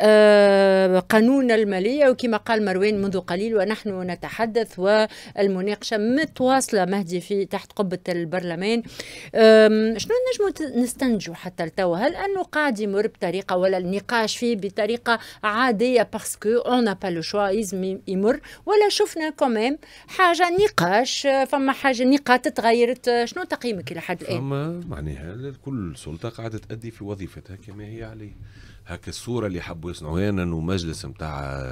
آه، قانون المالية وكما قال مروان منذ قليل ونحن نتحدث والمناقشة متواصلة مهدي في تحت قبة البرلمان شنو نجم نستنجو حتى لتوا هل أنه قاعد يمر بطريقة ولا النقاش فيه بطريقة عادية باسكو اون با لو شوا لازم يمر ولا شفنا كمان حاجة نقاش فما حاجة نقاط تغيرت شنو تقييمك إلى حد الآن؟ فما معناها كل سلطة قاعدة تأدي في وظيفتها كما هي عليه هكا الصوره اللي حبوا يصنعوها انه مجلس نتاع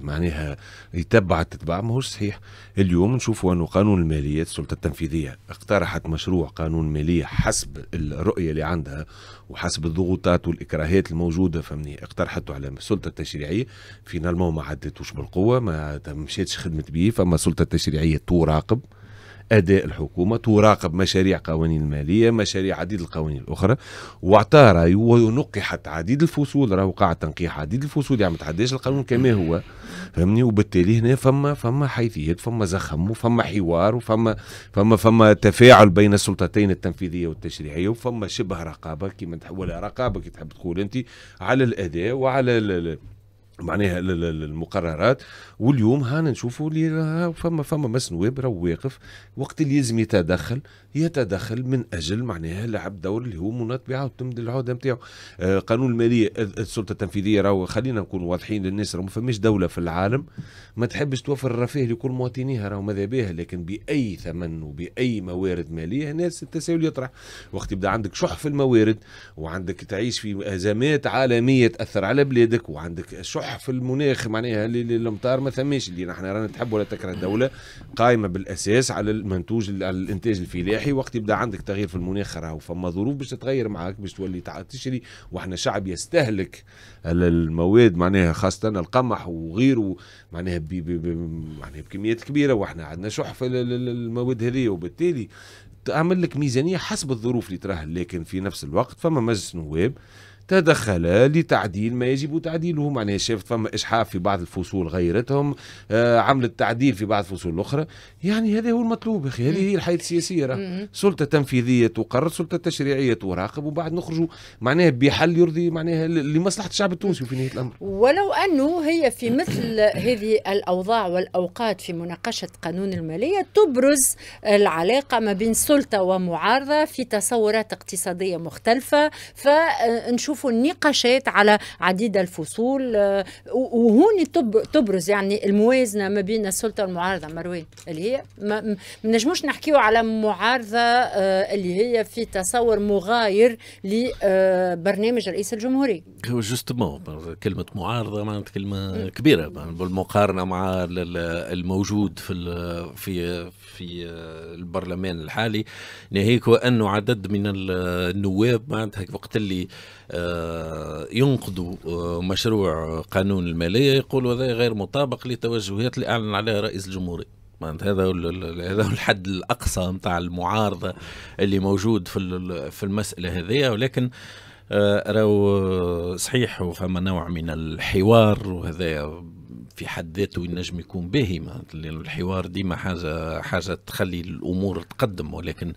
معناها يتبع تتبع ماهوش صحيح اليوم نشوفوا انه قانون الماليه السلطه التنفيذيه اقترحت مشروع قانون ماليه حسب الرؤيه اللي عندها وحسب الضغوطات والاكراهات الموجوده فهمني اقترحته على السلطه التشريعيه فينالمون ما عدتوش بالقوه ما مشاتش خدمت به فما السلطه التشريعيه تراقب اداء الحكومه تراقب مشاريع قوانين الماليه مشاريع عديد القوانين الاخرى واعطى رايه ونقحت عديد الفصول راه وقع تنقيح عديد الفصول يعني ما تعداش القانون كما هو فهمني وبالتالي هنا فما فما حيثيات فما زخم وفما حوار وفما فما فما تفاعل بين السلطتين التنفيذيه والتشريعيه وفما شبه رقابه كما ولا رقابه كي تحب تقول انت على الاداء وعلى معناها المقررات واليوم هانا نشوفوا اللي فما فما مس نواب راهو واقف وقت اللي لازم يتدخل يتدخل من اجل معناها لعب دور اللي هو مناط بعاود وتمد العوده نتاعو آه قانون الماليه آه، السلطه التنفيذيه راهو خلينا نكونوا واضحين للناس راهو ما فماش دوله في العالم ما تحبش توفر الرفاه لكل مواطنيها راهو ماذا بها لكن باي ثمن وباي موارد ماليه الناس التساؤل يطرح وقت يبدا عندك شح في الموارد وعندك تعيش في ازمات عالميه تاثر على بلادك وعندك شح الروح في المناخ معناها الامطار ما ثماش اللي نحن رانا تحب ولا تكره دوله قائمه بالاساس على المنتوج على الانتاج الفلاحي وقت يبدا عندك تغيير في المناخ راهو فما ظروف باش تتغير معاك باش تولي تشري واحنا شعب يستهلك المواد معناها خاصه القمح وغيره معناها بي بي بي معناها بكميات كبيره واحنا عندنا شح في المواد هذه وبالتالي تعمل لك ميزانيه حسب الظروف اللي تراها لكن في نفس الوقت فما مجلس نواب تدخل لتعديل ما يجب تعديله معناها شافت فما إشحاف في بعض الفصول غيرتهم آه عملت تعديل في بعض الفصول الأخرى يعني هذا هو المطلوب أخي هذه هي الحياة السياسية سلطة تنفيذية تقرر سلطة تشريعية تراقب وبعد نخرجوا معناها بحل يرضي معناها لمصلحة الشعب التونسي في نهاية الأمر ولو أنه هي في مثل هذه الأوضاع والأوقات في مناقشة قانون المالية تبرز العلاقة ما بين سلطة ومعارضة في تصورات اقتصادية مختلفة فنشوف نشوفوا النقاشات على عديد الفصول آه، وهون تبرز يعني الموازنه ما بين السلطه والمعارضه مروان اللي هي ما نجموش نحكيو على معارضه آه، اللي هي في تصور مغاير لبرنامج آه، رئيس الجمهوريه. جوستومون كلمه معارضه معناتها كلمه كبيره بالمقارنه مع الموجود في في في آه، البرلمان الحالي ناهيك وأنه عدد من النواب معناتها وقت اللي آه، ينقضوا آه، مشروع قانون المالية يقولوا هذا غير مطابق للتوجهات اللي أعلن عليها رئيس الجمهورية معناتها هذا هذا الحد الاقصى نتاع المعارضه اللي موجود في في المساله هذه ولكن راهو صحيح وفما نوع من الحوار وهذا في حد ذاته ينجم يكون باهي لأن الحوار ديما حاجه حاجه تخلي الامور تقدم ولكن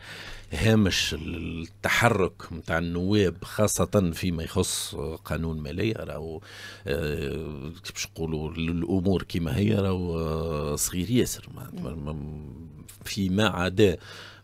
هامش التحرك نتاع النواب خاصة فيما يخص قانون مالية راهو آه، كيفاش نقولوا الأمور كما هي راهو آه، صغير ياسر فيما عدا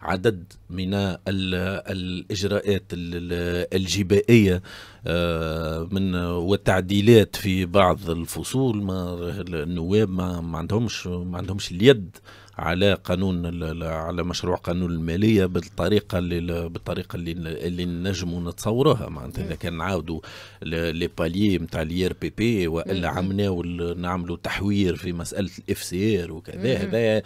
عدد من الإجراءات الجبائية آه، من والتعديلات في بعض الفصول ما النواب ما عندهمش ما عندهمش اليد على قانون على مشروع قانون الماليه بالطريقه اللي بالطريقه اللي اللي نجموا نتصوروها معناتها اذا كان نعاودوا لي باليي نتاع ار بي بي والا عمناو نعملوا تحوير في مساله الاف سي ار وكذا هذا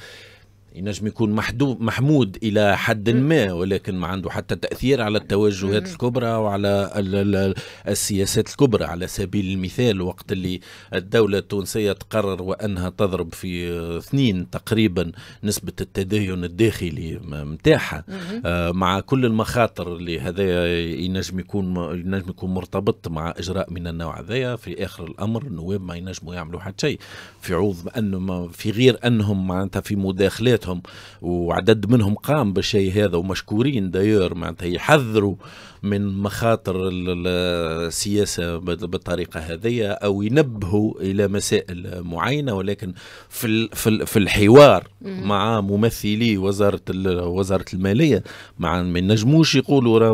ينجم يكون محمود الى حد ما ولكن ما عنده حتى تاثير على التوجهات الكبرى وعلى السياسات الكبرى على سبيل المثال وقت اللي الدوله التونسيه تقرر وانها تضرب في اثنين تقريبا نسبه التدين الداخلي متاحة آه، مع كل المخاطر اللي هذا ينجم يكون ينجم يكون مرتبط مع اجراء من النوع هذايا في اخر الامر النواب ما ينجموا يعملوا حتى شيء في عوض انه في غير انهم معناتها في مداخلات حياتهم وعدد منهم قام بالشيء هذا ومشكورين داير معناتها يحذروا من مخاطر السياسة بالطريقة هذه أو ينبهوا إلى مسائل معينة ولكن في في الحوار مع ممثلي وزارة وزارة المالية مع ما ينجموش يقولوا راه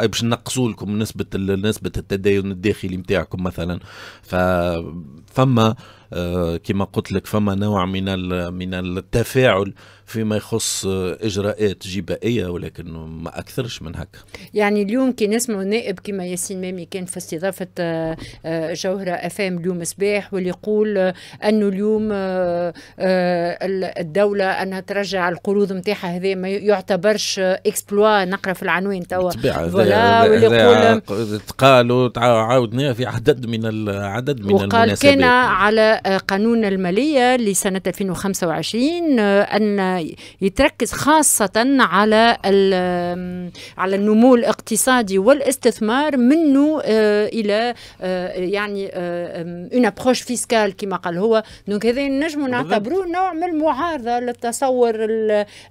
آه، باش نقصوا لكم نسبة نسبة التدين الداخلي نتاعكم مثلا فما آه، كما قلت لك فما نوع من من التفاعل فيما يخص اجراءات جبائيه ولكن ما اكثرش من هكا يعني اليوم كي نسمعوا نائب كما ياسين مامي كان في استضافه آه، آه، جوهره افام اليوم صباح واللي يقول آه، انه اليوم الدوله انها ترجع القروض نتاعها هذا ما يعتبرش اكسبلوا نقرا في العنوان توا فوالا واللي يقول عاودناها في عدد من العدد من وقال كان على قانون الماليه لسنه 2025 ان يتركز خاصة على على النمو الاقتصادي والاستثمار منه آه، إلى آه، يعني اون ابروش فيسكال كما قال هو دونك هذا نجم نعتبروه نوع من المعارضة للتصور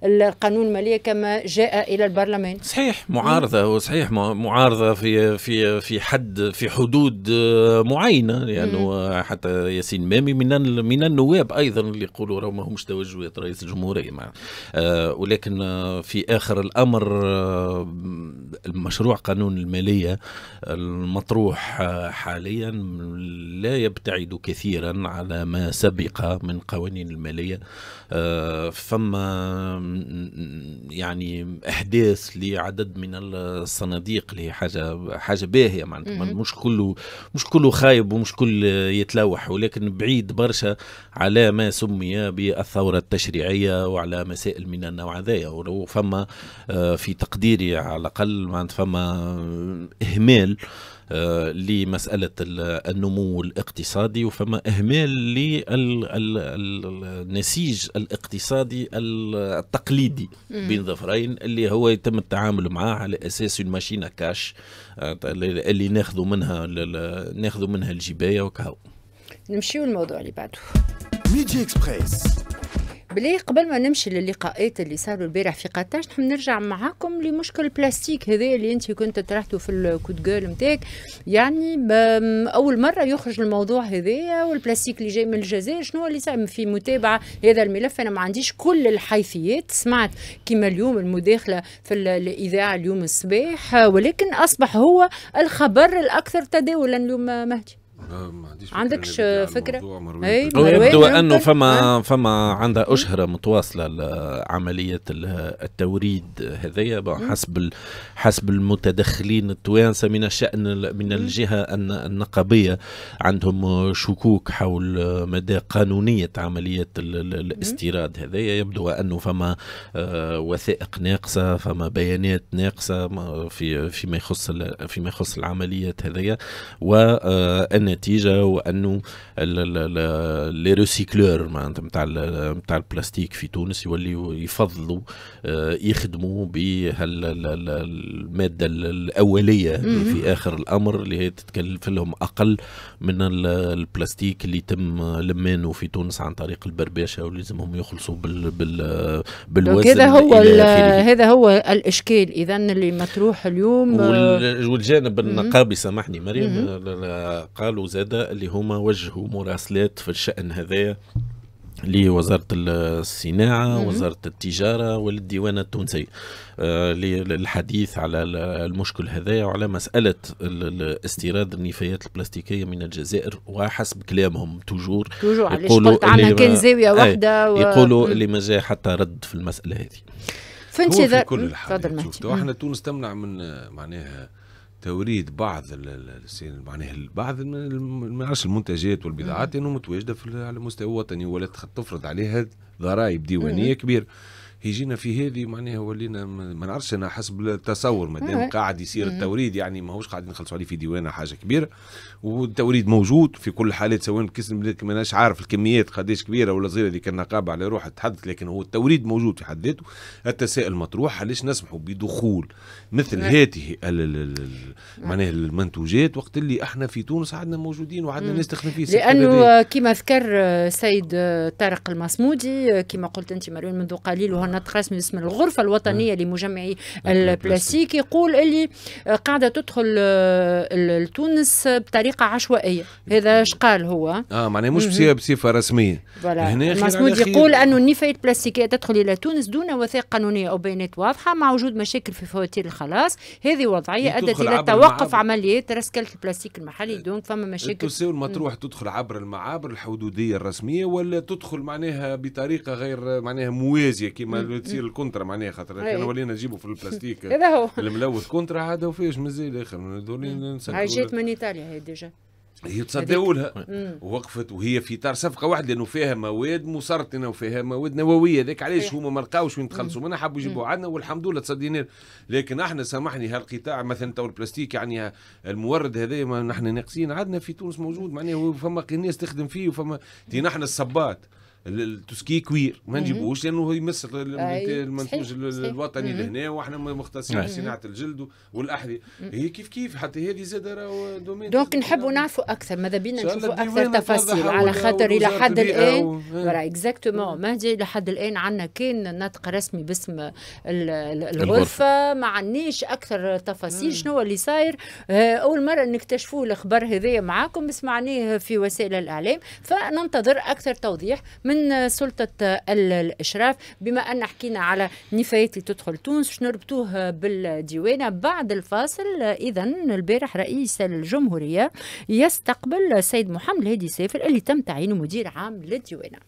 القانون المالية كما جاء إلى البرلمان صحيح معارضة هو صحيح معارضة في في في حد في حدود آه، معينة لأنه يعني حتى ياسين مامي من من النواب أيضا اللي يقولوا راهو ماهوش توجهات رئيس الجمهورية الجماعة آه، ولكن في آخر الأمر آه، المشروع قانون المالية المطروح آه، حاليا لا يبتعد كثيرا على ما سبق من قوانين المالية فما يعني احداث لعدد من الصناديق اللي حاجه حاجه باهيه معناتها مش كله مش كله خايب ومش كل يتلوح ولكن بعيد برشا على ما سمي بالثوره التشريعيه وعلى مسائل من النوع هذايا ولو فما آه، في تقديري على الاقل معناتها فما آه، اهمال آه، لمساله النمو الاقتصادي وفما اهمال للنسيج الاقتصادي التقليدي بين ظفرين اللي هو يتم التعامل معاه على اساس الماشينة كاش اللي ناخذوا منها ناخذوا منها الجبايه وكهو نمشيو الموضوع اللي بعده ميجي اكسبريس بلي قبل ما نمشي للقاءات اللي صاروا البارح في قطاش نحب نرجع معاكم لمشكل البلاستيك هذا اللي انت كنت طرحته في الكود جول نتاعك يعني اول مره يخرج الموضوع هذايا والبلاستيك اللي جاي من الجزائر شنو اللي صار في متابعه هذا الملف انا ما عنديش كل الحيثيات سمعت كما اليوم المداخله في الاذاعه اليوم الصباح ولكن اصبح هو الخبر الاكثر تداولا اليوم مهدي ما عنديش عندكش فكره؟ اي يبدو انه فما فما عندها اشهره متواصله لعمليه التوريد هذيا حسب حسب المتدخلين التوانسه من الشان من الجهه النقابيه عندهم شكوك حول مدى قانونيه عمليه الاستيراد هذايا يبدو انه فما آه، وثائق ناقصه فما بيانات ناقصه في فيما يخص فيما يخص العمليات هذيا وان آه، النتيجه وانه لي ريسيكلور معناتها نتاع نتاع البلاستيك في تونس يوليوا يفضلوا آه، يخدموا بهالماده الاوليه في اخر الامر اللي هي تتكلف لهم اقل من البلاستيك اللي يتم لمانه في تونس عن طريق البربشه ولازمهم يخلصوا بال بال بالوزن هذا هو هذا هو الاشكال اذا اللي مطروح اليوم آه، والجانب النقابي سامحني مريم آه، قالوا وزادة اللي هما وجهوا مراسلات في الشأن هذايا لوزارة الصناعة وزارة التجارة والديوان التونسي آه، للحديث على المشكل هذا وعلى مسألة استيراد النفايات البلاستيكية من الجزائر وحسب كلامهم توجور توجور يقولوا علاش كان زاوية آه، واحدة و... يقولوا اللي ما جاء حتى رد في المسألة هذه في كل الحالات يعني احنا تونس تمنع من آه، معناها توريد بعض معناها بعض معرفش المنتجات والبضاعات انه متواجده على مستوى وطني ولا تفرض عليها ضرائب ديوانيه كبيره يجينا في هذه معناها ولينا ما نعرفش انا حسب التصور ما دام آه. قاعد يصير التوريد يعني ماهوش قاعدين نخلصوا عليه في ديوانه حاجه كبيره والتوريد موجود في كل الحالات سواء كيس البلاد ماناش عارف الكميات قداش كبيره ولا صغيره اللي كان على روحها تحدث لكن هو التوريد موجود في حد ذاته التساؤل مطروح علاش نسمحوا بدخول مثل نعم. هذه نعم. معناها المنتوجات وقت اللي احنا في تونس عندنا موجودين وعندنا ناس تخدم فيه لانه كما ذكر سيد طارق المصمودي كما قلت انت مريم منذ قليل ونط رسمي اسم الغرفه الوطنيه نعم. لمجمعي نعم، نعم، البلاستيك يقول اللي قاعده تدخل آه، لتونس بطريقه عشوائيه هذا اش قال هو اه معناه مش بصفه رسميه هنا مسعود يقول انه النفايات البلاستيكيه تدخل الى تونس دون وثائق قانونيه او بيانات واضحه مع وجود مشاكل في فواتير الخلاص هذه وضعيه ادت الى توقف عمليات رسكله البلاستيك المحلي آه، دونك فما مشاكل التونسيون المطروح تدخل عبر المعابر الحدوديه الرسميه ولا تدخل معناها بطريقه غير معناها موازيه كما تصير الكونترا معناها خاطر كان ولينا نجيبوا في البلاستيك هذا هو الملوث كونترا عاد وفيش مازال اخر هاي جات من ايطاليا هي ديجا هي تصدقوا لها وقفت وهي في اطار صفقه واحده لانه فيها مواد مسرطنه وفيها مواد نوويه ذاك علاش هما ما لقاوش وين يتخلصوا منها حبوا يجيبوا عندنا والحمد لله تصدينا لكن احنا سامحني هالقطاع مثلا تو البلاستيك يعني المورد هذا ما نحن ناقصين عندنا في تونس موجود معناها فما ناس تخدم فيه وفما تي نحن الصبات التسكي كوير ما نجيبوش لانه يمس المنتوج الوطني لهنا واحنا مختصين في نعم. صناعه الجلد والاحذيه هي كيف كيف حتى هذه زاد راهو دومين دونك نحبوا نعرفوا اكثر ماذا بينا نشوفوا اكثر تفاصيل على خاطر الى حد الان اكزاكتومون مهدي الى حد الان عندنا كان نطق رسمي باسم الغرفه ما عندناش اكثر تفاصيل شنو اللي صاير آه، اول مره نكتشفوا الاخبار هذايا معاكم معناه في وسائل الاعلام فننتظر اكثر توضيح من من سلطه الاشراف بما ان حكينا على نفايات اللي تدخل تونس باش نربطوه بالديوانه بعد الفاصل اذا البارح رئيس الجمهوريه يستقبل سيد محمد هادي سافر اللي تم تعيينه مدير عام للديوانه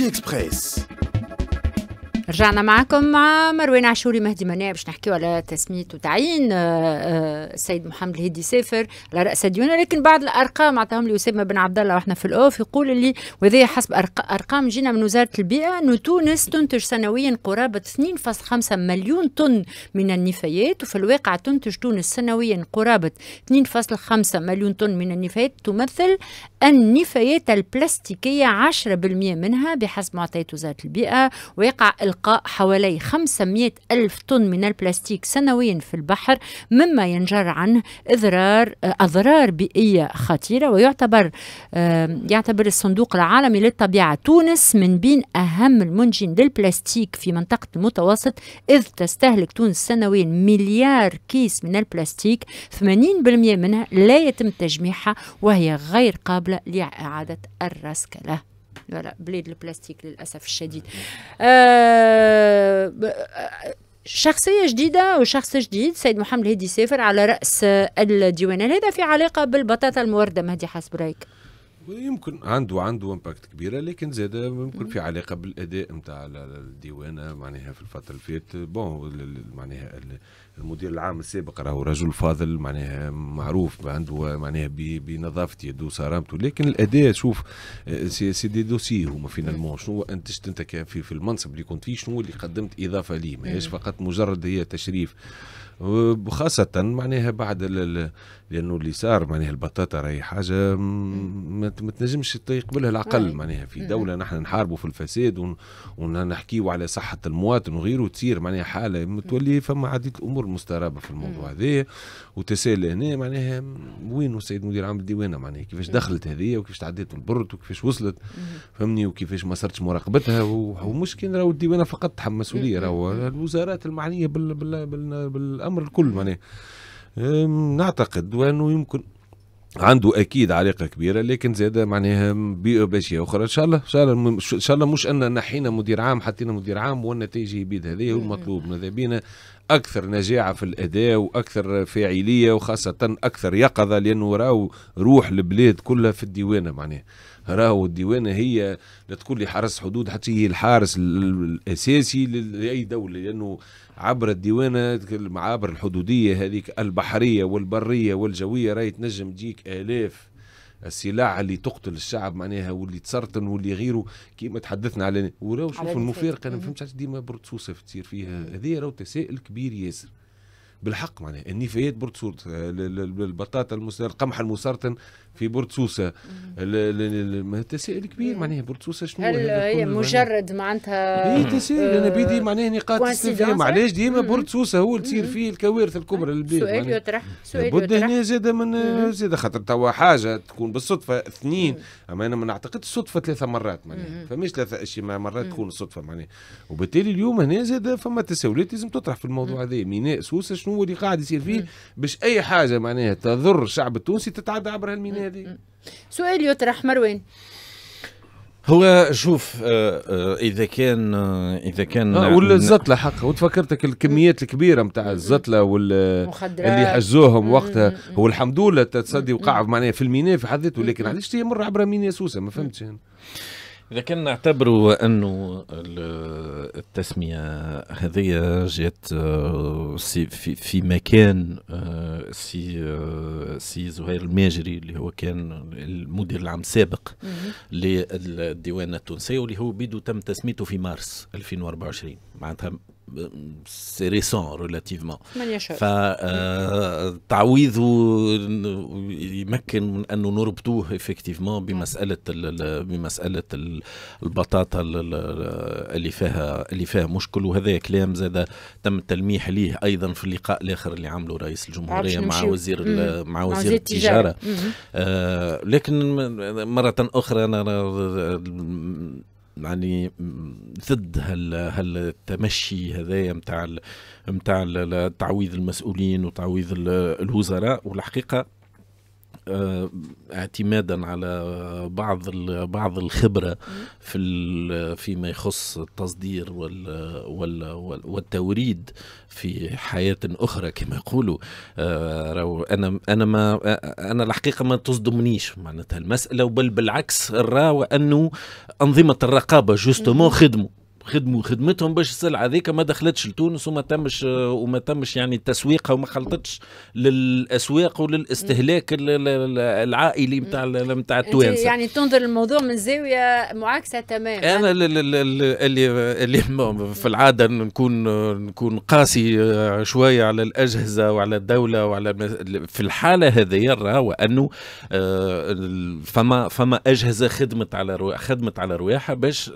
ميدي اكسبريس رجعنا معكم مع مروان عاشوري مهدي مناع باش نحكيو على تسمية وتعيين السيد محمد الهدي سافر على رأس ديونه لكن بعض الأرقام عطاهم لي أسامة بن عبد الله واحنا في الأوف يقول اللي وهذا حسب أرقام جينا من وزارة البيئة أنه تونس تنتج سنويا قرابة 2.5 مليون طن من النفايات وفي الواقع تنتج تونس سنويا قرابة 2.5 مليون طن من النفايات تمثل النفايات البلاستيكية 10% منها بحسب معطيات وزارة البيئة ويقع إلقاء حوالي 500 ألف طن من البلاستيك سنويا في البحر مما ينجر عنه إضرار أضرار بيئية خطيرة ويعتبر يعتبر الصندوق العالمي للطبيعة تونس من بين أهم المنجين للبلاستيك في منطقة المتوسط إذ تستهلك تونس سنويا مليار كيس من البلاستيك 80% منها لا يتم تجميعها وهي غير قابلة قبل لإعادة الرسكلة لا بليد البلاستيك للأسف الشديد آه شخصية جديدة وشخص جديد سيد محمد الهدي سافر على رأس الديوان هذا في علاقة بالبطاطا الموردة مهدي حسب رأيك يمكن عنده عنده امباكت كبيره لكن زاد يمكن في علاقه بالاداء نتاع الديوانه معناها في الفتره اللي فاتت بون معناها المدير العام السابق راهو رجل فاضل معناها معروف عنده معناها بنظافه يده وصرامته لكن الاداء شوف آه، سي, سي دي دوسي هما فينالمون شنو انتجت انت في, في المنصب اللي كنت فيه شنو اللي قدمت اضافه ليه ماهيش فقط مجرد هي تشريف وخاصة معناها بعد لانه اللي صار معناها البطاطا راهي حاجه ما تنجمش يقبلها العقل معناها في دوله نحن نحاربوا في الفساد ونحكيوا على صحه المواطن وغيره تصير معناها حاله تولي فما عديد الامور مسترابه في الموضوع هذايا وتساءل هنا معناها وين السيد مدير عام الديوانه معناها كيفاش دخلت هذه وكيفاش تعديت البرد وكيفاش وصلت فهمني وكيفاش ما صارتش مراقبتها ومش كان راهو الديوانه فقط تحمل مسؤوليه راهو الوزارات المعنيه بال بال بال بالامر الكل معناها نعتقد وانه يمكن عنده اكيد علاقه كبيره لكن زاد معناها باشياء اخرى ان شاء الله ان شاء الله ان شاء الله مش ان نحينا مدير عام حطينا مدير عام والنتائج يبيد هذا هو المطلوب ماذا بينا اكثر نجاعه في الاداء واكثر فاعليه وخاصه اكثر يقظه لانه راهو روح البلاد كلها في الديوانه معناها راهو الديوانه هي لا تقول لي حرس حدود حتى هي الحارس الاساسي لاي دوله لانه عبر الديوانة المعابر الحدودية هذيك البحرية والبرية والجوية راهي تنجم تجيك آلاف السلع اللي تقتل الشعب معناها واللي تسرطن واللي غيره كيما تحدثنا على وراو شوف المفارقه انا ما فهمتش علاش ديما بورتسوسه تصير فيها هذه راهو تساؤل كبير ياسر بالحق معناها النفايات بورتسوس البطاطا القمح المسرطن في بورت سوسه التساؤل كبير معناها بورت سوسه شنو هل هي مجرد معناتها هي تساؤل انا آه، بيدي معناها نقاط استفهام علاش ديما بورت سوسه هو اللي تصير فيه الكوارث الكبرى للبيت سؤال يطرح سؤال يطرح بد هنا زاد من آه، زاد خاطر توا حاجه تكون بالصدفه اثنين اما انا ما نعتقدش الصدفه ثلاثه مرات معناها فماش ثلاثه اشياء مرات تكون الصدفه معناها وبالتالي اليوم هنا زاد فما تساؤلات لازم تطرح في الموضوع هذا ميناء سوسه شنو اللي قاعد يصير فيه باش اي حاجه معناها تضر الشعب التونسي تتعدى عبر الميناء هذه سؤال يطرح مروان هو شوف آه، آه، اذا كان آه، اذا كان نعم، والزطله حقها وتفكرتك الكميات الكبيره نتاع الزطله وال اللي حجزوهم وقتها هو الحمد لله تصدي وقع معناها في الميناء في حد ذاته لكن علاش تمر عبر ميناء سوسه ما فهمتش انا اذا كنا نعتبروا انه التسميه هذه جات آه، في في مكان آه، سي آه، سي زهير الماجري اللي هو كان المدير العام السابق للديوان التونسيه واللي هو بدو تم تسميته في مارس 2024 معناتها سي ريسون relativement فتعويضه euh, يمكن من انه نربطوه افكتيفمون بمساله بمساله البطاطا اللي فيها اللي فيها مشكل وهذا كلام زاد تم التلميح ليه ايضا في اللقاء الاخر اللي عمله رئيس الجمهوريه مع وزير مع وزير التجاره آه، لكن مره اخرى انا يعني ضد هال هالتمشي هذايا نتاع نتاع تعويض المسؤولين وتعويض الوزراء والحقيقه آه، اعتمادا على بعض بعض الخبره في فيما يخص التصدير وال وال والتوريد في حياه اخرى كما يقولوا آه، انا انا ما انا الحقيقه ما تصدمنيش معناتها المساله بل بالعكس نرى انه انظمه الرقابه جوستومون خدموا خدموا خدمتهم باش السلعه ذيك ما دخلتش لتونس وما تمش وما تمش يعني تسويقها وما خلطتش للاسواق وللاستهلاك العائلي نتاع نتاع التوانسه يعني تنظر الموضوع من زاويه معاكسه تماما انا اللي اللي في العاده نكون نكون قاسي آه، شويه على الاجهزه وعلى الدوله وعلى في الحاله هذه نرى انه آه، فما فما اجهزه خدمت على خدمت على رواحها باش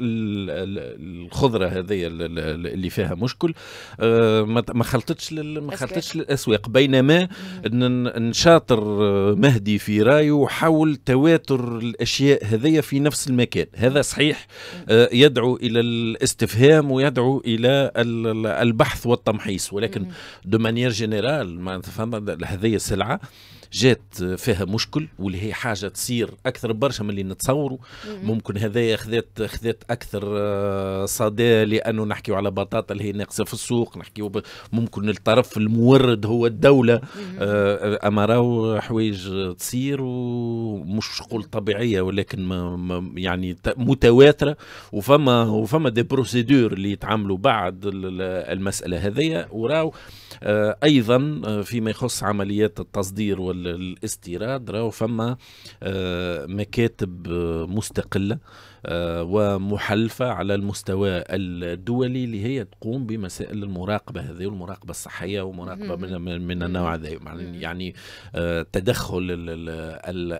الخضره هذه اللي فيها مشكل آه، ما خلطتش ما خلطتش للاسواق بينما نشاطر آه، مهدي في رايه حول تواتر الاشياء هذه في نفس المكان هذا صحيح آه، يدعو الى الاستفهام ويدعو الى البحث والتمحيص ولكن دو مانيير جينيرال هذه سلعه جات فيها مشكل واللي هي حاجه تصير اكثر برشا من اللي نتصوروا ممكن هذايا خذات خذات اكثر آه، صدى لانه نحكيو على بطاطا اللي هي ناقصه في السوق نحكيو ممكن الطرف المورد هو الدوله آه، اما راهو حوايج تصير ومش قول طبيعيه ولكن ما يعني متواتره وفما وفما دي بروسيدور اللي يتعاملوا بعد المساله هذيا وراو آه، ايضا فيما يخص عمليات التصدير وال الاستيراد راهو فما آه، مكاتب آه، مستقله آه، ومحلفة على المستوى الدولي اللي هي تقوم بمسائل المراقبة هذه والمراقبة الصحية ومراقبة من, من النوع هذا يعني, يعني، آه، تدخل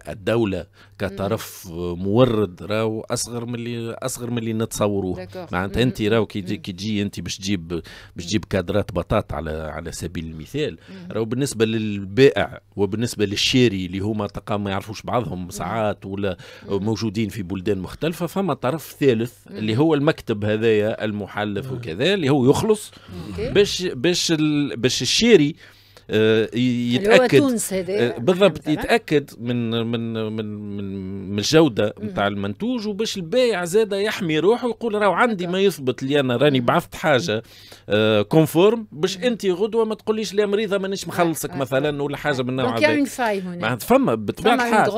الدولة كطرف مورد راهو أصغر من اللي أصغر من اللي نتصوروه معناتها أنت راهو كي تجي أنت باش تجيب باش تجيب كادرات بطاط على على سبيل المثال راهو بالنسبة للبائع وبالنسبة للشاري اللي هما تقام ما يعرفوش بعضهم ساعات ولا موجودين في بلدان مختلفة فما طرف ثالث اللي هو المكتب هذايا المحلف وكذا اللي هو يخلص باش باش باش الشيري آه، يتاكد آه، بالضبط يتاكد من من من من الجوده نتاع المنتوج وباش البايع زاد يحمي روحه ويقول راه عندي ما يثبت لي انا راني بعثت حاجه كونفورم آه، باش انت غدوه ما تقوليش لا مريضه مانيش مخلصك مثلا ولا حاجه من النوع هذا فما فما بطبيعه الحال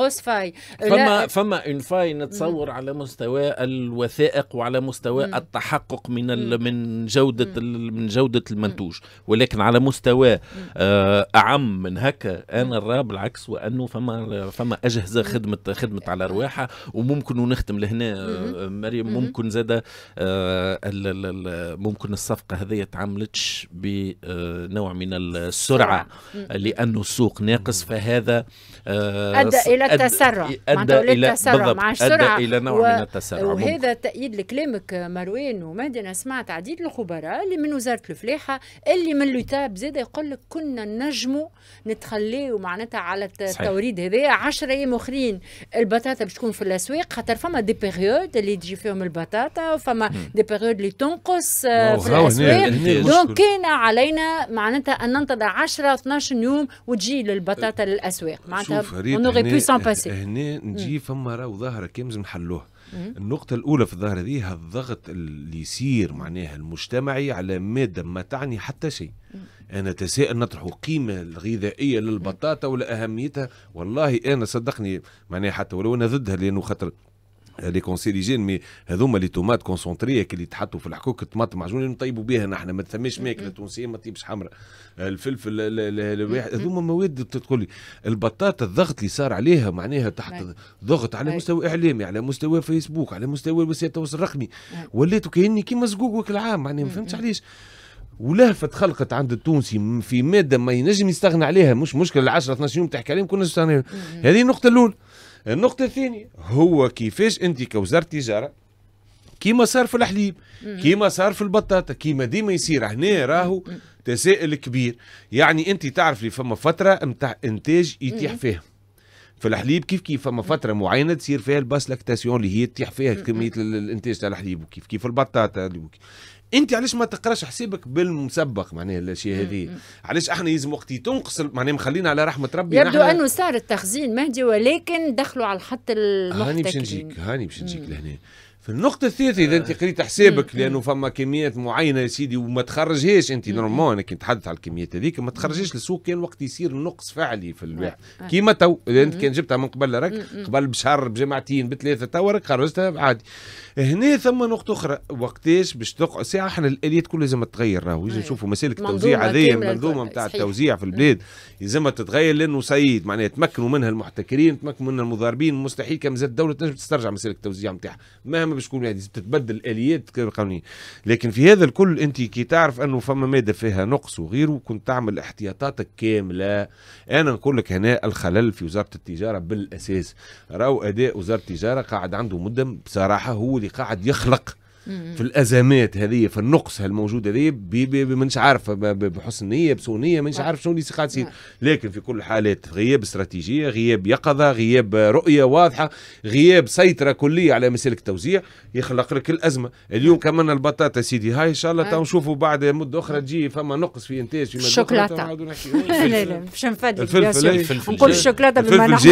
فما فما فما اون فاي نتصور على مستوى الوثائق وعلى مستوى التحقق من من جوده من جوده المنتوج ولكن على مستوى آه آه، اعم من هكا انا الراب بالعكس وانه فما فما اجهزه خدمه خدمت على رواحها وممكن ونختم لهنا آه، مريم ممكن زاد آه، ممكن الصفقه هذه تعملتش بنوع من السرعه لانه السوق ناقص فهذا ادى الى التسرع ادى الى التسرع ادى الى نوع من التسرع وهذا تأييد لكلامك مروان ومهدي انا سمعت عديد الخبراء اللي من وزاره الفلاحه اللي من لوتاب زاد يقول لك كنا نجموا نتخليو معناتها على التوريد هذايا 10 ايام اخرين البطاطا باش تكون في الاسواق خاطر فما دي بيريود اللي تجي فيهم البطاطا فما دي بيريود اللي تنقص آه، في الاسواق دونك كان علينا معناتها ان ننتظر 10 12 يوم وتجي البطاطا أه، للاسواق معناتها اون بو سان باسي هنا نجي فما راهو ظاهره كي لازم نحلوها النقطة الأولى في الظاهرة هذه الضغط اللي يصير معناها المجتمعي على مادة ما تعني حتى شيء انا تساءل نطرحوا قيمه الغذائيه للبطاطا ولا اهميتها والله انا صدقني معناها حتى ولو انا ضدها لانه خاطر لي كونسيليجين مي هذوما لي تومات كونسونتريه اللي تحطوا في الحكوك الطماط معجون نطيبوا بها نحن ما تسميش ماكله تونسيه ما تطيبش حمراء الفلفل هذوما مواد تقول لي البطاطا الضغط اللي صار عليها معناها تحت نعم. ضغط على نعم. مستوى اعلامي على مستوى فيسبوك على مستوى وسائل التواصل الرقمي نعم. ولاتوا كاني كيما زقوق العام معناها ما فهمتش علاش ولهفة خلقت عند التونسي في مادة ما ينجم يستغنى عليها مش مشكلة 10 12 يوم تحكي عليهم كنا نستغنى هذه النقطة الأولى النقطة الثانية هو كيفاش أنت كوزارة تجارة كيما صار في الحليب كيما صار في البطاطا كيما ديما يصير هنا راهو تساؤل كبير يعني أنت تعرف لي فما فترة نتاع إنتاج يتيح فيها في الحليب كيف كيف فما فتره معينه تصير فيها الباس لاكتاسيون اللي هي تتيح فيها كميه الانتاج تاع الحليب وكيف كيف البطاطا انت علاش ما تقراش حسابك بالمسبق معناها الاشياء هذه علاش احنا يلزم وقت تنقص معناها مخلينا على رحمه ربي يبدو انه صار التخزين مهدي ولكن دخلوا على الخط المحتكر هاني باش نجيك هاني باش نجيك لهنا في النقطة الثالثة إذا أنت آه. قريت حسابك لأنه فما كميات معينة يا سيدي وما تخرجهاش أنت نورمالمون أنا كنت نتحدث على الكميات هذيك ما تخرجهاش للسوق كان وقت يصير نقص فعلي في الواحد آه، آه. كيما تو إذا أنت كان جبتها من قبل راك قبل بشهر بجمعتين بثلاثة تو راك خرجتها عادي هنا ثم نقطة أخرى وقتاش باش تقع ساعة احنا الآليات كلها لازم تتغير راهو يجي نشوفوا مسالك التوزيع هذه المنظومة نتاع التوزيع في البلاد يلزمها تتغير لأنه سيد معناها تمكنوا منها المحتكرين تمكنوا منها المضاربين مستحيل كما زاد الدولة تنجم تسترجع مسالك التوزيع نتاعها مهما باش تكون يعني تتبدل الاليات القانونيه لكن في هذا الكل انت كي تعرف انه فما ماده فيها نقص وغيره كنت تعمل احتياطاتك كامله انا نقول لك هنا الخلل في وزاره التجاره بالاساس راهو اداء وزاره التجاره قاعد عنده مده بصراحه هو اللي قاعد يخلق في الازمات هذه في النقص الموجود هذه مانيش عارف بحسن نيه بسوء نيه مانيش آه. عارف شنو اللي قاعد يصير آه. لكن في كل الحالات غياب استراتيجيه غياب يقظه غياب رؤيه واضحه غياب سيطره كليه على مسالك التوزيع يخلق لك الازمه اليوم كمان البطاطا سيدي هاي ان شاء الله آه. تو نشوفوا بعد مده اخرى تجي فما نقص في انتاج في الشوكولاته لا لا مش نفدي الفلفل نقول الشوكولاته بما نحن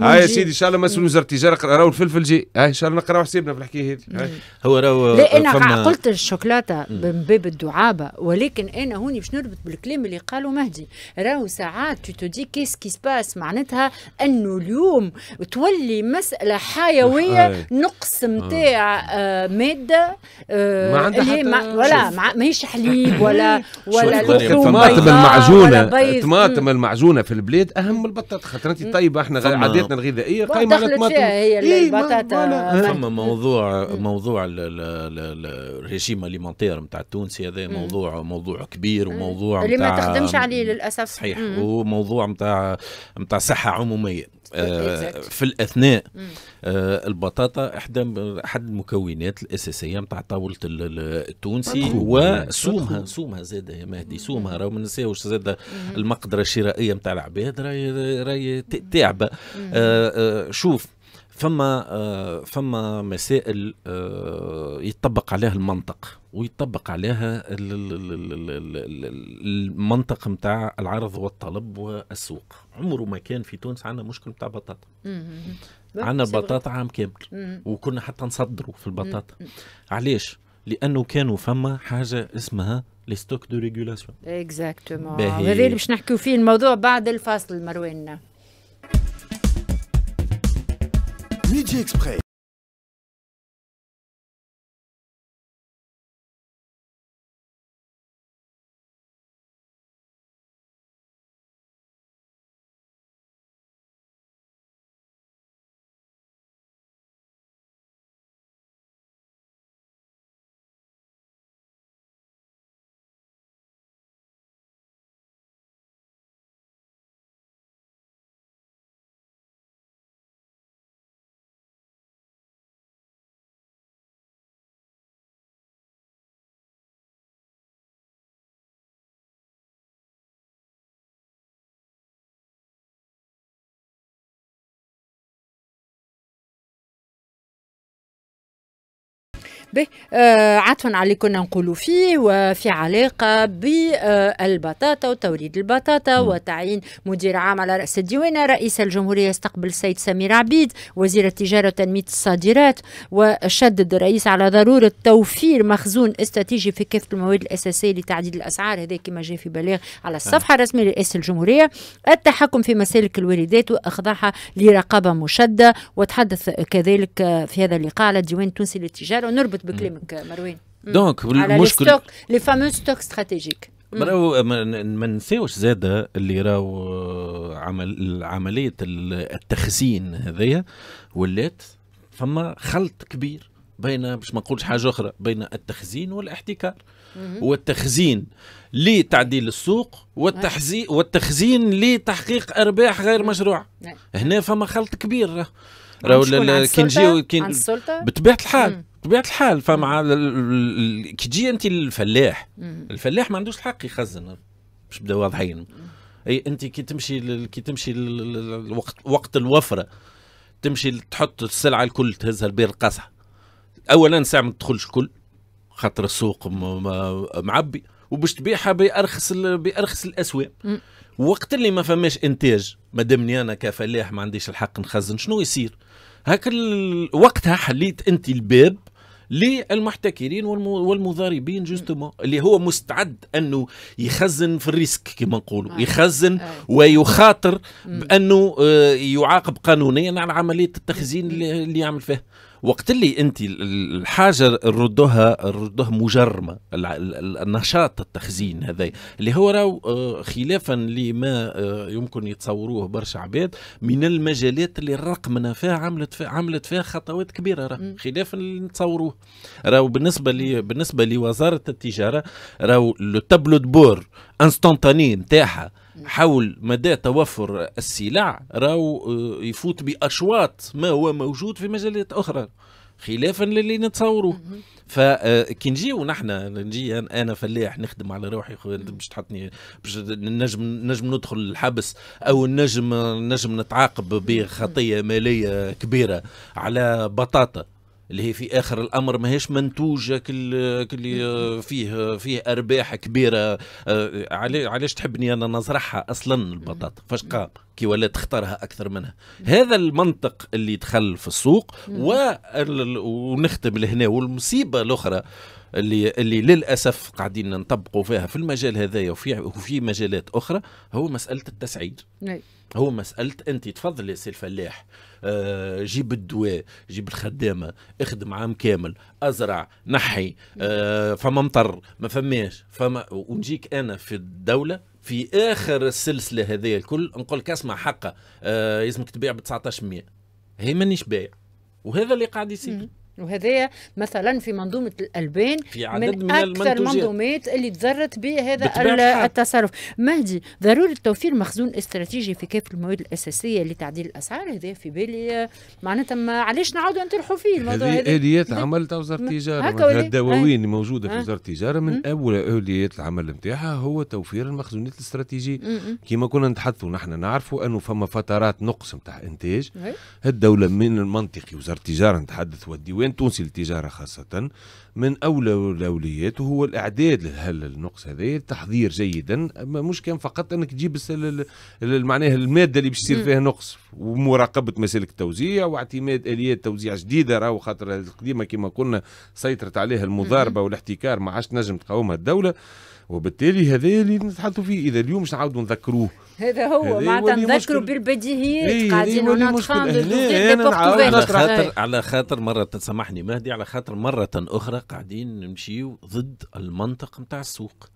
هاي يا سيدي ان شاء الله مسؤول وزاره التجاره راهو الفلفل جاي هاي ان شاء الله نقراو حسابنا في الحكايه هذه هو راهو لا انا فما... قلت الشوكولاته من باب الدعابه ولكن انا هوني باش نربط بالكلام اللي قاله مهدي راهو ساعات تو تودي كيس كي سباس معناتها انه اليوم تولي مساله حيويه نقص نتاع آه. آه ماده آه ما عندها حتى ما ولا ماهيش حليب ولا ولا الطماطم المعجونه الطماطم المعجونه في البلاد اهم من البطاطا خاطر انت طيبه احنا عاداتنا الغذائيه قايمه على الطماطم هي البطاطا ثم موضوع موضوع الريجيم اليمنتير نتاع التونسي هذا موضوع موضوع كبير وموضوع اللي ما تخدمش عليه للاسف صحيح وموضوع نتاع نتاع صحه عموميه أه، آه، في الاثناء آه، البطاطا احدى احد المكونات الاساسيه نتاع طاوله التونسي وسومها سومها زاده يا مهدي سومها راه ما ننساوش زاده المقدره الشرائيه نتاع العباد راهي راهي تعبه شوف فما آه، فما مسائل آه، يطبق عليها المنطق ويطبق عليها المنطق نتاع العرض والطلب والسوق عمره ما كان في تونس عندنا مشكل نتاع بطاطا عندنا البطاطا عام كامل وكنا حتى نصدروا في البطاطا علاش لانه كانوا فما حاجه اسمها لي ستوك دو ريغولاسيون اكزاكتومون هذا اللي باش نحكيو فيه الموضوع بعد الفاصل مروان Midi Express. به آه، عطفا على اللي كنا نقولوا فيه وفي علاقه بالبطاطا وتوريد البطاطا وتعيين مدير عام على راس الديوانه رئيس الجمهوريه استقبل السيد سمير عبيد وزير التجاره وتنميه الصادرات وشدد الرئيس على ضروره توفير مخزون استراتيجي في كافه المواد الاساسيه لتعديل الاسعار هذا كما جاء في بلاغ على الصفحه الرسميه لرئاسه الجمهوريه التحكم في مسالك الواردات واخضاعها لرقابه مشده وتحدث كذلك في هذا اللقاء على الديوان التونسي للتجاره ونربط مرتبط بكلامك مروان دونك المشكل على لي فامو ستوك استراتيجيك ما نساوش زادة اللي راهو آه، عمل عملية التخزين هذايا ولات فما خلط كبير بين باش ما نقولش حاجة أخرى بين التخزين والاحتكار والتخزين لتعديل السوق والتحزين نعم. والتخزين لتحقيق أرباح غير نعم. مشروعة نعم. هنا فما خلط كبير راهو كي نجيو بطبيعه الحال بطبيعه الحال فمع كي تجي انت الفلاح الفلاح ما عندوش الحق يخزن باش نبداو واضحين اي انت كي تمشي كي تمشي وقت وقت الوفره تمشي تحط السلعه الكل تهزها لبير القصح اولا ساعه ما تدخلش الكل خاطر السوق معبي وباش تبيعها بارخص بارخص الاسواق وقت اللي ما فماش انتاج ما دامني انا كفلاح ما عنديش الحق نخزن شنو يصير هاك وقتها حليت انت الباب للمحتكرين والمضاربين جوستومون اللي هو مستعد انه يخزن في الريسك كما نقولوا يخزن ويخاطر بانه آه، يعاقب قانونيا على عمليه التخزين اللي يعمل فيها وقت اللي انت الحاجه ردوها ردوها مجرمه النشاط التخزين هذا اللي هو راو آه، خلافا لما آه، يمكن يتصوروه برشا عباد من المجالات اللي الرقمنه فيها عملت فيها عملت فيها خطوات كبيره راه خلافا اللي نتصوروه راو بالنسبه لي بالنسبه لوزاره التجاره راو لو تابلو دبور انستونتاني نتاعها حول مدى توفر السلع راو آه، يفوت بأشواط ما هو موجود في مجالات أخرى خلافا للي نتصوره آه، فكي نجيو نحن نجي انا فلاح نخدم على روحي انت باش تحطني باش نجم نجم ندخل الحبس او نجم نجم نتعاقب بخطيه ماليه كبيره على بطاطا اللي هي في اخر الامر ماهيش منتوجه كل كل فيه فيه ارباح كبيره آه، علاش تحبني انا نزرعها اصلا البطاطا فاش قام كي ولات تختارها اكثر منها هذا المنطق اللي دخل في السوق ونختم لهنا والمصيبه الاخرى اللي اللي للاسف قاعدين نطبقوا فيها في المجال هذايا وفي وفي مجالات اخرى هو مساله التسعير هو مسألة أنت تفضل يا سي الفلاح آه جيب الدواء جيب الخدامة اخدم عام كامل أزرع نحي آه فما مطر ما فماش فما ونجيك أنا في الدولة في آخر السلسلة هذه الكل نقول لك اسمع حقه آه يلزمك تبيع ب 19 هي مانيش بايع وهذا اللي قاعد يصير وهذايا مثلا في منظومه الالبان في عدد من, من اكثر المنظومات اللي تضرت بهذا التصرف مهدي ضروري توفير مخزون استراتيجي في كافه المواد الاساسيه لتعديل الاسعار هذا في بالي معناتها ما علاش نعاودوا نطرحوا فيه الموضوع هذا اليات تاع وزاره التجاره الدواوين اللي موجوده في أه. وزاره التجاره من أه. اول اليات العمل نتاعها هو توفير المخزونات الاستراتيجيه أه. كما كنا نتحدثوا نحن نعرفوا انه فما فترات نقص نتاع انتاج الدوله من المنطقي وزاره التجاره نتحدث والديوان البرلمان التونسي للتجارة خاصة من أولى الأولويات هو الإعداد النقص هذا التحضير جيدا مش كان فقط أنك تجيب معناها المادة اللي باش يصير فيها نقص ومراقبة مسالك التوزيع واعتماد آليات توزيع جديدة راهو خاطر القديمة كما قلنا سيطرت عليها المضاربة والاحتكار ما عادش تنجم تقاومها الدولة وبالتالي هذا اللي نتحدثوا فيه إذا اليوم مش نعاودوا نذكروه هذا هو معناتها نذكروا بالبديهيات إيه، قاعدين اون على خاطر على خاطر مرة سامحني مهدي على خاطر مرة أخرى قاعدين نمشيو ضد المنطق نتاع السوق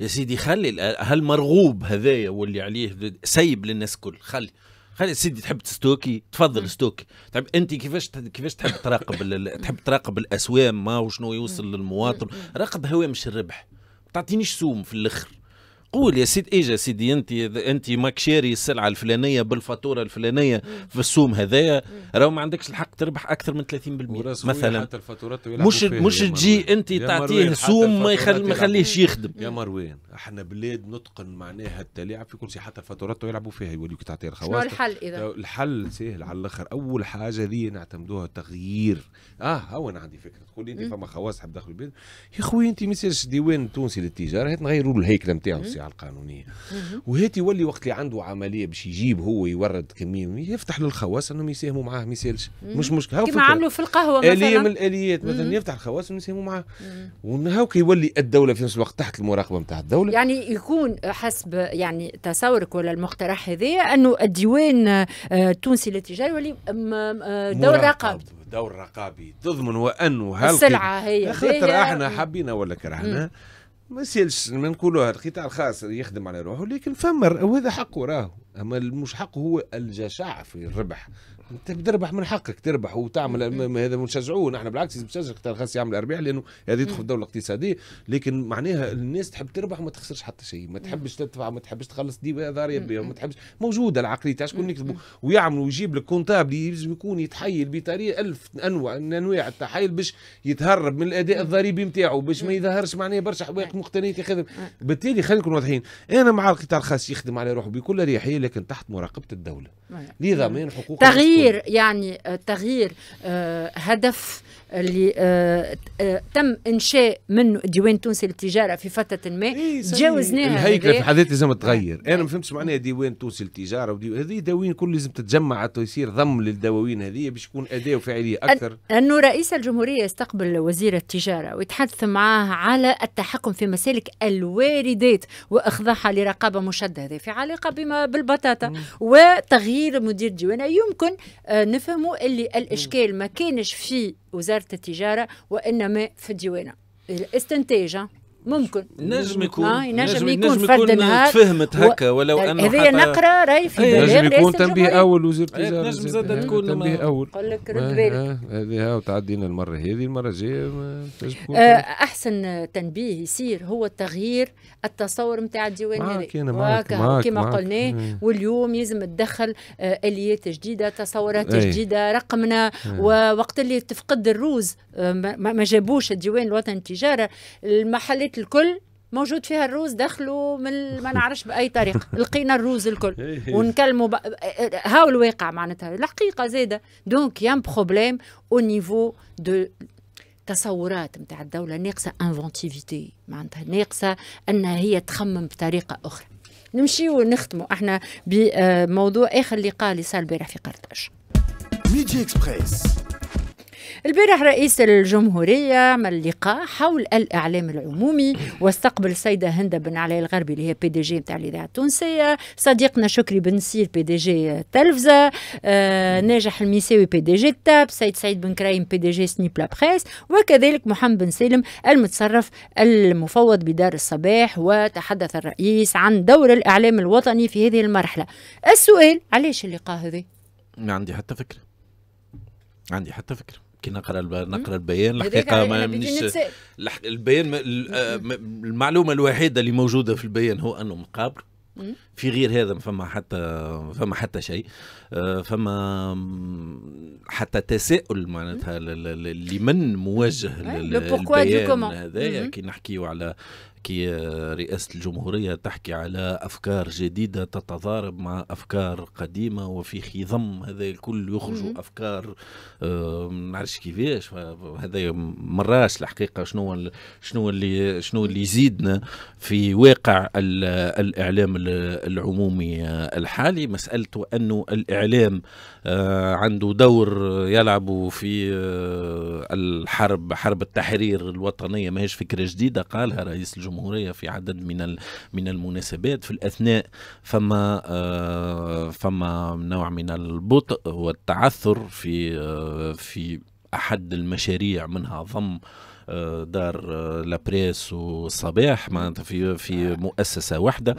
يا سيدي خلي هالمرغوب هذايا واللي عليه سيب للناس الكل خلي خلي سيدي تحب تستوكي تفضل ستوكي طيب انت كيفاش كيفاش تحب تراقب تحب تراقب الاسوام ما وشنو يوصل للمواطن راقب هوامش الربح ما تعطينيش سوم في الاخر قول يا سيد اجا سيدي انت انت ماك شاري السلعه الفلانيه بالفاتوره الفلانيه في السوم هذايا راه ما عندكش الحق تربح اكثر من 30% مثلا مش مش تجي انت تعطيه سوم ما ما يخليهش يخدم يا مروان احنا بلاد نتقن معناها التلاعب في كل شيء حتى فاتورات يلعبوا فيها يوليو تعطي الخواص شنو الحل اذا؟ الحل سهل على الاخر اول حاجه ذي نعتمدوها تغيير اه هو انا عندي فكره تقول لي انت فما خواص حاب داخل البلاد يا خويا انت ما يصيرش ديوان التونسي للتجاره هات نغيروا له الهيكله نتاعو الساعه القانونيه وهات يولي وقت اللي عنده عمليه باش يجيب هو يورد كميه يفتح للخواص انهم يساهموا معاه ما يسالش مش مشكله كما عملوا في القهوه مثلا اليه من الاليات مثلا يفتح الخواص ويساهموا معاه وهاك يولي الدوله في نفس الوقت تحت المراقبه نتاع الدوله الدولة يعني يكون حسب يعني تصورك ولا المقترح هذايا أنه الديوان آه، التونسي للتجارة يولي آه، دور رقابي دور رقابي تضمن وأنه هل السلعة هي خاطر احنا حبينا ولا كرهنا ما يسالش ما نقولوها القطاع الخاص يخدم على روحه لكن فما وهذا حقه راهو اما مش حقه هو الجشع في الربح انت تربح من حقك تربح وتعمل هذا بنشجعوه نحن بالعكس بنشجع القطاع الخاص يعمل ارباح لانه هذه تدخل الدوله الاقتصاديه لكن معناها الناس تحب تربح وما تخسرش حتى شيء ما تحبش تدفع ما تحبش تخلص دي ضاريه بها ما تحبش موجوده العقليه تاع شكون يكتبوا ويعملوا ويجيب لك كونتابل لازم يكون يتحيل بطريقه ألف انواع من انواع التحايل باش يتهرب من الاداء الضريبي نتاعو باش ما يظهرش معناها برشا حوايج مقتنيات يخدم بالتالي خلينا نكون واضحين انا مع القطاع الخاص يخدم على روحه بكل اريحيه لكن تحت مراقبه الدوله لضمان حقوق تغيير تغيير يعني آه، تغيير آه، هدف اللي آه،, آه تم انشاء منه الديوان التونسي للتجاره في فتره ما إيه، تجاوزناها الهيكله في حد لازم تتغير انا إيه. ما فهمتش معناها ديوان تونسي للتجاره ودي... هذه دواوين كل لازم تتجمع يصير ضم للدواوين هذه باش يكون اداه وفاعليه اكثر انه رئيس الجمهوريه يستقبل وزير التجاره ويتحدث معاه على التحكم في مسالك الواردات واخضاعها لرقابه مشدده في علاقه بما بالبطاطا وتغيير مدير ديوان يمكن آه نفهموا اللي الاشكال ما كانش في وزاره التجاره وانما في الديوانه الاستنتاج ممكن نجم يكون آه نجم يكون فرد نهار تفهمت هكا ولو انه هذايا نقرا راي في نجم يكون تنبيه اول وزير التجاره نجم زاد تكون تنبيه اول قال لك رد بالك هذه تعدينا المره هذه المره الجايه آه، احسن تنبيه يصير هو تغيير التصور نتاع الديوان هذا كما قلنا إيه. واليوم يلزم تدخل آه، اليات جديده تصورات إيه. جديده رقمنا إيه. ووقت اللي تفقد الروز آه، ما جابوش الديوان الوطني التجاره المحلات الكل موجود فيها الروز دخلوا من ما نعرفش باي طريقه لقينا الروز الكل إيه. ونكلموا ب... هاو الواقع معناتها الحقيقه زاده دونك يام بروبليم او نيفو دو تصورات نتاع الدوله ناقصه انفونتيفيتي معناتها ناقصه انها هي تخمم بطريقه اخرى نمشيو ونختموا احنا بموضوع اخر لقاء اللي صار البارح في قرطاج ميدي اكسبريس البارح رئيس الجمهورية عمل لقاء حول الإعلام العمومي واستقبل السيدة هند بن علي الغربي اللي هي بي دي جي نتاع الإذاعة التونسية صديقنا شكري بن سير بي دي جي تلفزة، آه ناجح الميساوي بي دي جي التاب سيد سعيد بن كريم بي دي جي سنيب بلا بريس وكذلك محمد بن سالم المتصرف المفوض بدار الصباح وتحدث الرئيس عن دور الإعلام الوطني في هذه المرحلة السؤال علاش اللقاء هذا؟ ما عندي حتى فكرة عندي حتى فكره كي نقرا نقرا البيان الحقيقه ما منيش البيان آه، المعلومه الوحيده اللي موجوده في البيان هو انه مقابر في غير هذا فما حتى فما حتى شيء آه، فما حتى تساؤل معناتها لمن موجه البيان هذايا كي نحكيو على تحكي آه، رئاسة الجمهورية تحكي على أفكار جديدة تتضارب مع أفكار قديمة وفي خضم هذا الكل يخرجوا أفكار آه، ما نعرفش كيفاش هذا مراش الحقيقة شنو شنو اللي شنو اللي يزيدنا في واقع الإعلام العمومي آه، الحالي مسألته أنه الإعلام عنده دور يلعب في الحرب حرب التحرير الوطنية ماهيش فكرة جديدة قالها رئيس الجمهورية الجمهوريه في عدد من من المناسبات في الاثناء فما آه، فما نوع من البطء والتعثر في آه، في احد المشاريع منها ضم آه، دار آه، لابريس والصباح معناتها في في آه. مؤسسه واحده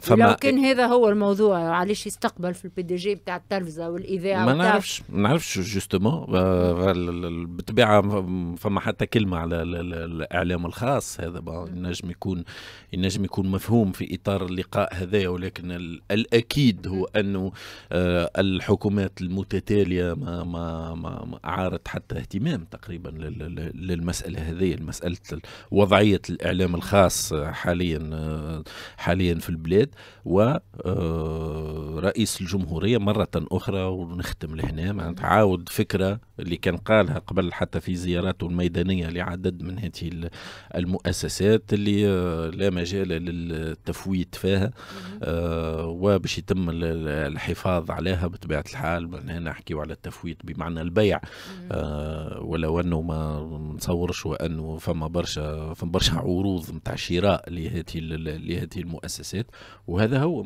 فما لو كان هذا هو الموضوع علاش يستقبل في البي دي جي بتاع التلفزه والاذاعه ما نعرفش ما نعرفش جوستومون بالطبيعه فما حتى كلمه على الاعلام الخاص هذا ينجم يكون ينجم يكون مفهوم في اطار اللقاء هذا ولكن الاكيد هو انه الحكومات المتتاليه ما ما ما عارت حتى اهتمام تقريبا للمساله المساله هذه مساله وضعيه الاعلام الخاص حاليا حاليا في البلاد و آه، رئيس الجمهوريه مره اخرى ونختم لهنا معناتها عاود فكره اللي كان قالها قبل حتى في زياراته الميدانيه لعدد من هذه المؤسسات اللي آه، لا مجال للتفويت فيها آه، وباش يتم الحفاظ عليها بطبيعه الحال هنا نحكيو على التفويت بمعنى البيع ولو انه ما نصور برش وانه فما برشا فما برشا عروض نتاع شراء لهذه لهذه المؤسسات وهذا هو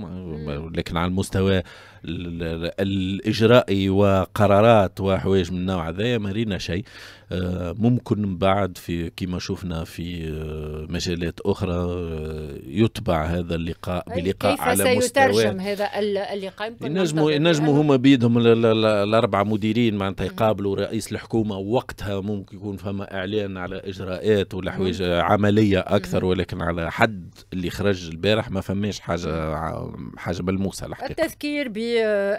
لكن على المستوى الاجرائي وقرارات وحوايج من النوع هذايا ما رينا شيء آه، ممكن من بعد في كما شفنا في آه، مجالات اخرى آه، يتبع هذا اللقاء إيه، بلقاء كيف على مستوى سيترجم هذا اللقاء ينجموا ينجموا هما بيدهم الاربعه مديرين معناتها يقابلوا رئيس الحكومه وقتها ممكن يكون فما اعلان على اجراءات ولا حوايج عمليه اكثر ولكن على حد اللي خرج البارح ما فماش حاجه حاجه ملموسه الحقيقه التذكير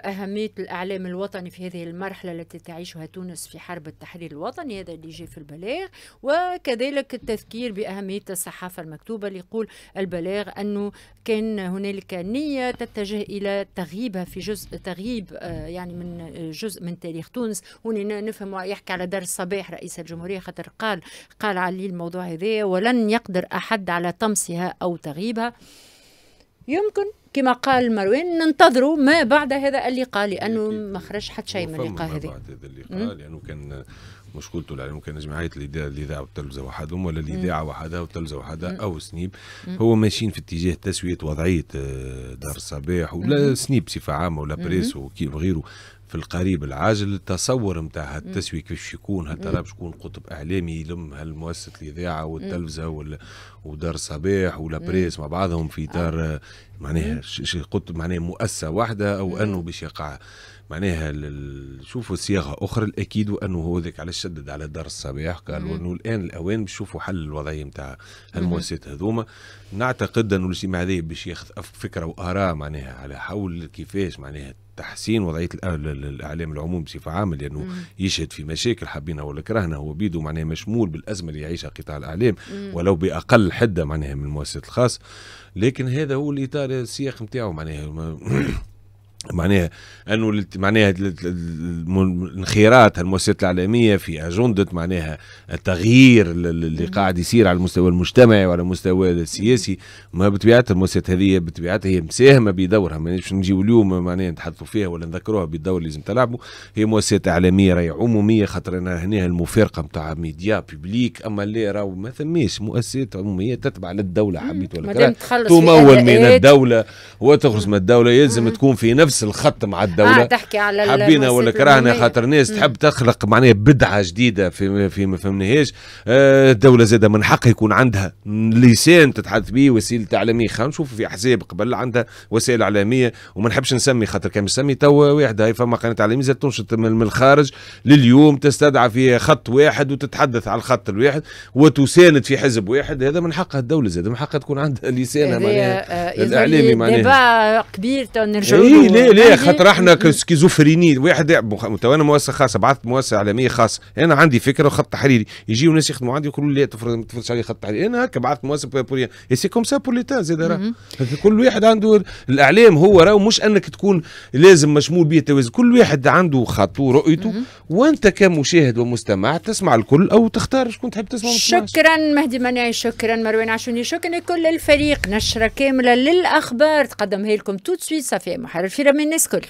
أهمية الإعلام الوطني في هذه المرحلة التي تعيشها تونس في حرب التحرير الوطني هذا اللي جاء في البلاغ وكذلك التذكير بأهمية الصحافة المكتوبة اللي يقول البلاغ أنه كان هنالك نية تتجه إلى تغييبها في جزء تغييب آه، يعني من جزء من تاريخ تونس هنا نفهم يحكي على دار الصباح رئيس الجمهورية خاطر قال قال علي الموضوع هذا ولن يقدر أحد على طمسها أو تغييبها يمكن كما قال مروان ننتظروا ما بعد هذا اللقاء لانه ما خرج حتى شيء من اللقاء هذا ما بعد هذا اللقاء لانه كان مشكلته لانه كان جمعيه الاذاعه والتلفزه وحدهم ولا الاذاعه وحدها والتلفزه وحدها او سنيب هو ماشيين في اتجاه تسويه وضعيه آه، دار الصباح ولا سنيب بصفه عامه ولا بريس وكيف غيره في القريب العاجل التصور نتاع التسويق كيفاش يكون هل ترى باش يكون قطب اعلامي يلم هالمؤسسه الاذاعه والتلفزه ودار الصباح ولا بريس مع بعضهم في آه. دار معناها قطب معناها مؤسسه واحده او انه باش يقع معناها شوفوا صياغه اخرى الاكيد وانه هو ذاك علاش شدد على دار الصباح قال انه الان الاوان باش حل الوضعيه نتاع المؤسسات هذوما نعتقد انه الاجتماع هذا باش ياخذ فكره واراء معناها على حول كيفاش معناها تحسين وضعيه الاعلام العموم بصفه عامه لانه مم. يشهد في مشاكل حبينا ولا كرهنا هو بيدو معناها مشمول بالازمه اللي يعيشها قطاع الاعلام مم. ولو باقل حده معناها من المؤسسات الخاصه لكن هذا هو الاطار السياق نتاعو معناها معناها انه معناها الانخراط المؤسسات الاعلاميه في اجنده معناها التغيير اللي قاعد يصير على المستوى المجتمعي وعلى المستوى السياسي ما بطبيعه المؤسسات هذه بطبيعتها هي مساهمه بدورها ما نجيش نجيو اليوم معناها نتحدثوا فيها ولا نذكروها بالدور اللي لازم تلعبوا هي مؤسسات اعلاميه راهي عموميه خاطر انا هنا المفارقه نتاع ميديا بيبليك اما اللي راهو ما ثماش مؤسسات عموميه تتبع للدوله حبيت ولا تمول من الدوله وتخرج من الدوله يلزم تكون في نفس نفس الخط مع الدوله آه تحكي على حبينا ولا كرهنا خاطر ناس تحب تخلق معناها بدعه جديده في في ما فهمناهاش آه الدوله زاده من حقها يكون عندها لسان تتحدث به وسيله تعليميه نشوف في احزاب قبل عندها وسائل اعلاميه وما نحبش نسمي خاطر كان نسمي توا واحده هاي فما قناه تعليميه زاد تنشط من الخارج لليوم تستدعى في خط واحد وتتحدث على الخط الواحد وتساند في حزب واحد هذا من حقها الدوله زاد من حقها تكون عندها لسانها معناها آه، الاعلامي معناها كبير نرجعوا إيه، ليه ليه خاطر احنا سكيزوفريني واحد تو انا مؤسسه خاصه بعثت مؤسسه اعلاميه خاصه انا عندي فكره وخط تحريري يجيو ناس يخدموا عندي يقولوا لي ما تفرضش علي خط تحريري انا هكا بعثت مؤسسه بوريا سي كوم سا بور ليتا زاد كل واحد عنده الاعلام هو راهو مش انك تكون لازم مشمول به التوازن كل واحد عنده خط ورؤيته وانت كمشاهد ومستمع تسمع الكل او تختار شكون تحب تسمع شكرا مهدي مناعي شكرا مروان عشوني شكرا لكل الفريق نشره كامله للاخبار تقدمها لكم تو سويت صفيه محرر Programmer Neskull.